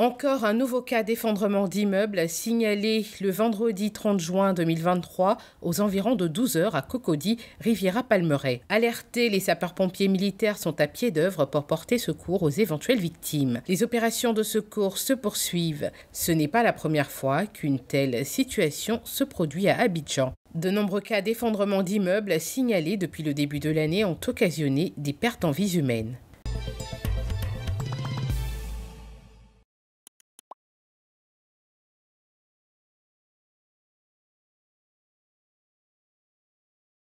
Encore un nouveau cas d'effondrement d'immeuble signalé le vendredi 30 juin 2023 aux environs de 12 h à Cocody, Riviera Palmeret. Alertés, les sapeurs-pompiers militaires sont à pied d'œuvre pour porter secours aux éventuelles victimes. Les opérations de secours se poursuivent. Ce n'est pas la première fois qu'une telle situation se produit à Abidjan. De nombreux cas d'effondrement d'immeubles signalés depuis le début de l'année ont occasionné des pertes en vies humaines.